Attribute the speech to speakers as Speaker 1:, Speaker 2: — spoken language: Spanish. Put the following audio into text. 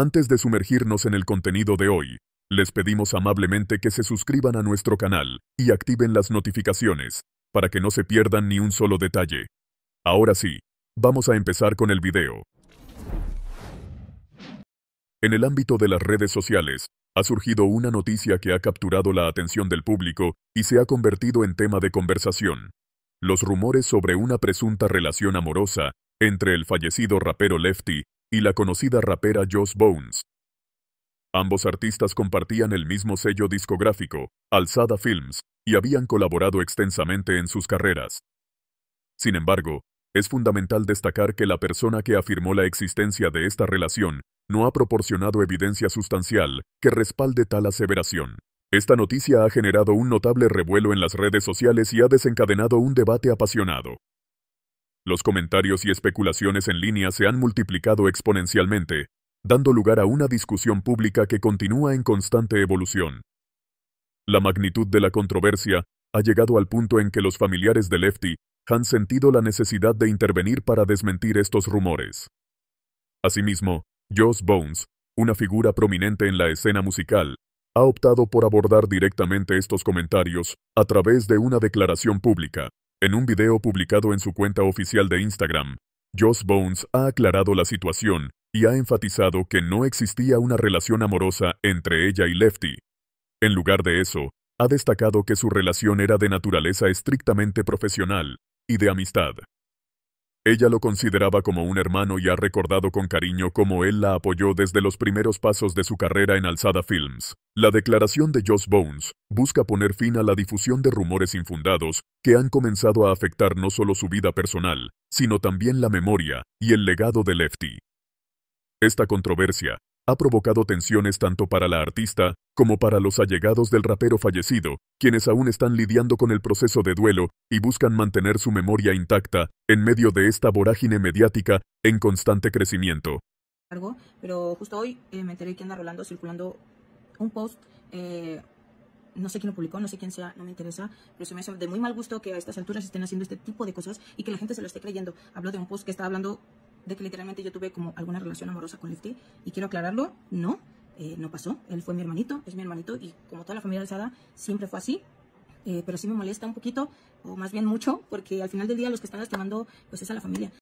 Speaker 1: Antes de sumergirnos en el contenido de hoy, les pedimos amablemente que se suscriban a nuestro canal y activen las notificaciones, para que no se pierdan ni un solo detalle. Ahora sí, vamos a empezar con el video. En el ámbito de las redes sociales, ha surgido una noticia que ha capturado la atención del público y se ha convertido en tema de conversación. Los rumores sobre una presunta relación amorosa entre el fallecido rapero Lefty y la conocida rapera Joss Bones. Ambos artistas compartían el mismo sello discográfico, Alzada Films, y habían colaborado extensamente en sus carreras. Sin embargo, es fundamental destacar que la persona que afirmó la existencia de esta relación no ha proporcionado evidencia sustancial que respalde tal aseveración. Esta noticia ha generado un notable revuelo en las redes sociales y ha desencadenado un debate apasionado. Los comentarios y especulaciones en línea se han multiplicado exponencialmente, dando lugar a una discusión pública que continúa en constante evolución. La magnitud de la controversia ha llegado al punto en que los familiares de Lefty han sentido la necesidad de intervenir para desmentir estos rumores. Asimismo, Joss Bones, una figura prominente en la escena musical, ha optado por abordar directamente estos comentarios a través de una declaración pública, en un video publicado en su cuenta oficial de Instagram, Joss Bones ha aclarado la situación y ha enfatizado que no existía una relación amorosa entre ella y Lefty. En lugar de eso, ha destacado que su relación era de naturaleza estrictamente profesional y de amistad. Ella lo consideraba como un hermano y ha recordado con cariño cómo él la apoyó desde los primeros pasos de su carrera en Alzada Films. La declaración de Joss Bones busca poner fin a la difusión de rumores infundados que han comenzado a afectar no solo su vida personal, sino también la memoria y el legado de Lefty. Esta controversia ha provocado tensiones tanto para la artista como para los allegados del rapero fallecido, quienes aún están lidiando con el proceso de duelo y buscan mantener su memoria intacta en medio de esta vorágine mediática en constante crecimiento.
Speaker 2: Pero justo hoy eh, me enteré que anda rolando, circulando un post, eh, no sé quién lo publicó, no sé quién sea, no me interesa, pero se me hace de muy mal gusto que a estas alturas estén haciendo este tipo de cosas y que la gente se lo esté creyendo. Habló de un post que está hablando de que literalmente yo tuve como alguna relación amorosa con Lifty Y quiero aclararlo, no, eh, no pasó. Él fue mi hermanito, es mi hermanito y como toda la familia alzada siempre fue así. Eh, pero sí me molesta un poquito, o más bien mucho, porque al final del día los que están lastimando pues es a la familia.